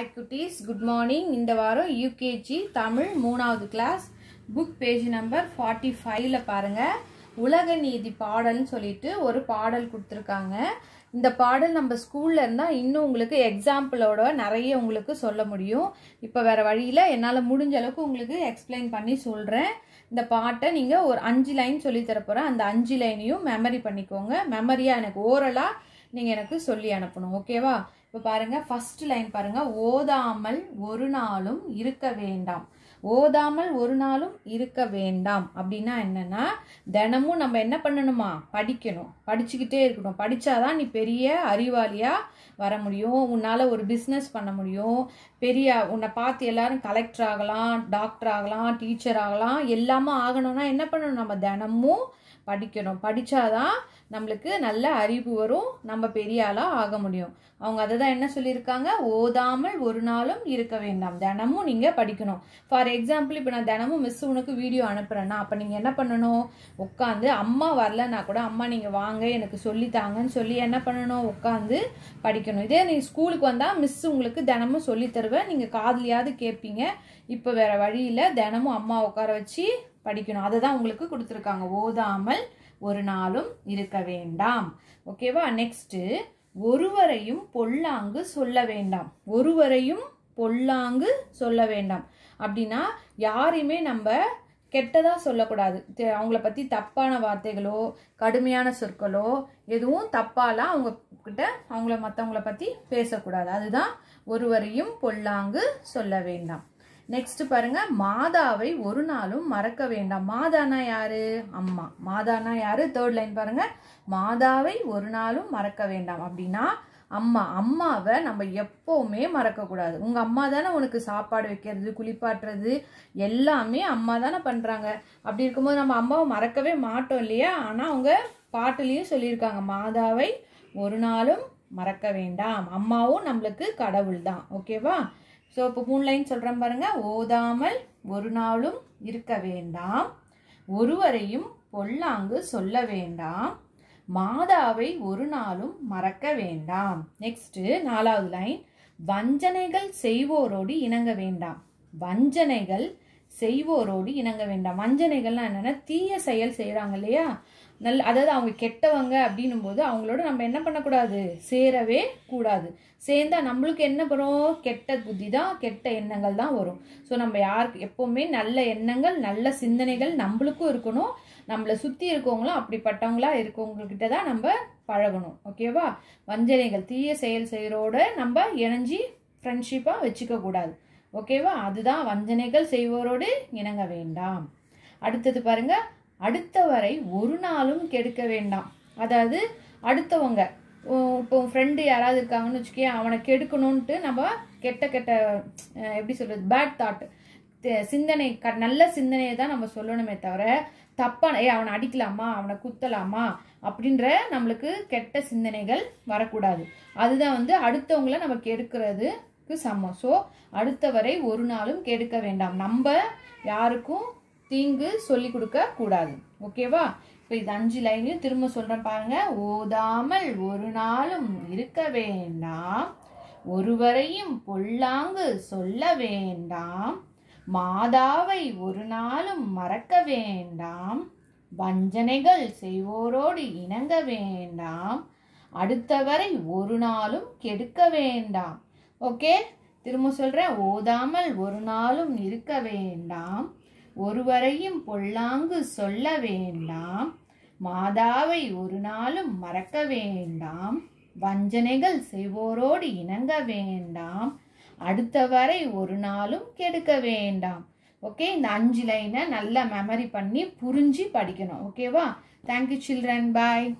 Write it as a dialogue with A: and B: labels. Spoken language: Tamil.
A: ஹாய் குட்டீஸ் குட் மார்னிங் இந்த வாரம் யூகேஜி தமிழ் மூணாவது class book page number forty ஃபைவ்ல பாருங்கள் உலக நீதி பாடல்னு சொல்லிட்டு ஒரு பாடல் கொடுத்துருக்காங்க இந்த பாடல் நம்ம ஸ்கூலில் இருந்தால் இன்னும் உங்களுக்கு எக்ஸாம்பிளோட நிறைய உங்களுக்கு சொல்ல முடியும் இப்போ வேறு வழியில் என்னால் முடிஞ்ச அளவுக்கு உங்களுக்கு எக்ஸ்பிளைன் பண்ணி சொல்கிறேன் இந்த பாட்டை நீங்கள் ஒரு அஞ்சு லைன் சொல்லித்தர போகிறேன் அந்த அஞ்சு லைனையும் மெமரி பண்ணிக்கோங்க மெமரியாக எனக்கு ஓரலாக நீங்கள் எனக்கு சொல்லி அனுப்பணும் ஓகேவா இப்போ பாருங்கள் ஃபர்ஸ்ட் லைன் பாருங்கள் ஓதாமல் ஒரு நாளும் இருக்க வேண்டாம் ஓதாமல் ஒரு நாளும் இருக்க வேண்டாம் அப்படின்னா என்னென்னா தினமும் நம்ம என்ன பண்ணணுமா படிக்கணும் படிச்சுக்கிட்டே இருக்கணும் படிச்சாதான் நீ பெரிய அறிவாளியாக வர முடியும் உன்னால் ஒரு பிஸ்னஸ் பண்ண முடியும் பெரிய உன்னை பார்த்து எல்லாரும் கலெக்டர் ஆகலாம் டாக்டர் ஆகலாம் டீச்சர் ஆகலாம் எல்லாமே ஆகணும்னா என்ன பண்ணணும் நம்ம தினமும் படிக்கணும் படிச்சாதான் நம்மளுக்கு நல்ல அறிவு வரும் நம்ம பெரிய ஆளாக ஆக முடியும் அவங்க அதை தான் என்ன சொல்லியிருக்காங்க ஓதாமல் ஒரு நாளும் இருக்க வேண்டாம் தினமும் நீங்கள் படிக்கணும் ஃபார் எக்ஸாம்பிள் இப்போ நான் தினமும் மிஸ் உனக்கு வீடியோ அனுப்புகிறேன்னா அப்போ நீங்கள் என்ன பண்ணணும் உட்காந்து அம்மா வரலன்னா கூட அம்மா நீங்கள் வாங்க எனக்கு சொல்லித்தாங்கன்னு சொல்லி என்ன பண்ணணும் உட்காந்து படிக்கணும் இதே நீங்கள் ஸ்கூலுக்கு வந்தால் மிஸ் உங்களுக்கு தினமும் சொல்லித்தருவேன் நீங்கள் காதலியாவது கேட்பீங்க இப்போ வேறு வழியில் தினமும் அம்மா உட்கார வச்சு படிக்கணும் அதை தான் உங்களுக்கு கொடுத்துருக்காங்க ஓதாமல் ஒரு நாளும் இருக்க வேண்டாம் ஓகேவா நெக்ஸ்ட்டு ஒருவரையும் பொல்லாங்கு சொல்ல வேண்டாம் ஒருவரையும் பொல்லாங்கு சொல்ல வேண்டாம் அப்படின்னா யாரையுமே நம்ம கெட்டதாக சொல்லக்கூடாது அவங்கள பற்றி தப்பான வார்த்தைகளோ கடுமையான சொற்களோ எதுவும் தப்பாலாம் அவங்க கிட்ட அவங்கள மற்றவங்கள பற்றி பேசக்கூடாது அதுதான் ஒருவரையும் பொல்லாங்கு சொல்ல வேண்டாம் நெக்ஸ்ட் பாருங்க மாதாவை ஒரு நாளும் மறக்க வேண்டாம் மாதானா யாரு அம்மா மாதானா யாரு தேர்ட் லைன் பாருங்க மாதாவை ஒரு நாளும் மறக்க வேண்டாம் அப்படின்னா அம்மா அம்மாவை நம்ம எப்போவுமே மறக்கக்கூடாது உங்கள் அம்மா தானே உனக்கு சாப்பாடு வைக்கிறது குளிப்பாட்டுறது எல்லாமே அம்மா தானே பண்ணுறாங்க அப்படி இருக்கும்போது நம்ம அம்மாவை மறக்கவே மாட்டோம் இல்லையா ஆனால் அவங்க பாட்டுலேயும் சொல்லியிருக்காங்க மாதாவை ஒரு நாளும் மறக்க வேண்டாம் அம்மாவும் நம்மளுக்கு கடவுள் தான் ஓகேவா ஸோ இப்போ மூணு லைன் சொல்கிறேன் பாருங்கள் ஓதாமல் ஒரு நாளும் இருக்க வேண்டாம் ஒருவரையும் பொல்லாங்கு சொல்ல வேண்டாம் மாதாவை ஒரு நாளும் மறக்க வேண்டாம் நெக்ஸ்ட்டு நாலாவது லைன் வஞ்சனைகள் செய்வோரோடு இணங்க வேண்டாம் வஞ்சனைகள் செய்வோரோடு இணங்க வேண்டாம் வஞ்சனைகள்லாம் என்னென்னா தீய செயல் செய்கிறாங்க இல்லையா நல் அதாவது அவங்க கெட்டவங்க அப்படின்னும் போது அவங்களோட நம்ம என்ன பண்ணக்கூடாது சேரவே கூடாது சேர்ந்தால் நம்மளுக்கு என்ன பண்ணுவோம் கெட்ட புத்தி தான் கெட்ட எண்ணங்கள் தான் வரும் ஸோ நம்ம யாருக்கு எப்போவுமே நல்ல எண்ணங்கள் நல்ல சிந்தனைகள் நம்மளுக்கும் இருக்கணும் நம்மளை சுற்றி இருக்கவங்களும் அப்படிப்பட்டவங்களா இருக்கவங்கக்கிட்ட தான் நம்ம பழகணும் ஓகேவா வஞ்சனைகள் தீய செயல் செய்கிறோட நம்ம இணைஞ்சி ஃப்ரெண்ட்ஷிப்பாக வச்சுக்க கூடாது ஓகேவா அதுதான் வஞ்சனைகள் செய்வோரோடு இணங்க வேண்டாம் அடுத்தது பாருங்க அடுத்தவரை ஒரு நாளும் கெடுக்க வேண்டாம் அதாவது அடுத்தவங்க இப்போ ஃப்ரெண்டு யாராவது இருக்காங்கன்னு வச்சுக்கே அவனை கெடுக்கணும்ன்ட்டு நம்ம கெட்ட கெட்ட எப்படி சொல்கிறது பேட் தாட் சிந்தனை க நல்ல சிந்தனையை தான் நம்ம சொல்லணுமே தவிர தப்பான ஏ அவனை அடிக்கலாமா அவனை குத்தலாமா அப்படின்ற நம்மளுக்கு கெட்ட சிந்தனைகள் வரக்கூடாது அதுதான் வந்து அடுத்தவங்கள நம்ம கெடுக்கிறது ஒன்றுக்கு சமம் ஸோ அடுத்தவரை ஒரு நாளும் கெடுக்க வேண்டாம் நம்ம யாருக்கும் தீங்கு சொல்லி கொடுக்க கூடாது ஓகேவா இப்போ இது அஞ்சு லைனையும் திரும்ப சொல்கிறேன் பாருங்க ஓதாமல் ஒரு நாளும் இருக்க வேண்டாம் ஒருவரையும் பொல்லாங்கு சொல்ல வேண்டாம் மாதாவை ஒரு நாளும் மறக்க வேண்டாம் வஞ்சனைகள் செய்வோரோடு இணங்க வேண்டாம் அடுத்தவரை ஒரு நாளும் கெடுக்க வேண்டாம் ஓகே திரும்ப சொல்கிறேன் ஓதாமல் ஒரு நாளும் இருக்க வேண்டாம் ஒருவரையும் பொல்லாங்கு சொல்ல வேண்டாம் மாதாவை ஒரு நாளும் மறக்க வேண்டாம் வஞ்சனைகள் செய்வோரோடு இணங்க வேண்டாம் அடுத்த வரை ஒரு நாளும் கெடுக்க வேண்டாம் ஓகே இந்த அஞ்சு லைனை நல்லா மெமரி பண்ணி புரிஞ்சு படிக்கணும் ஓகேவா தேங்க்யூ சில்ட்ரன் பாய்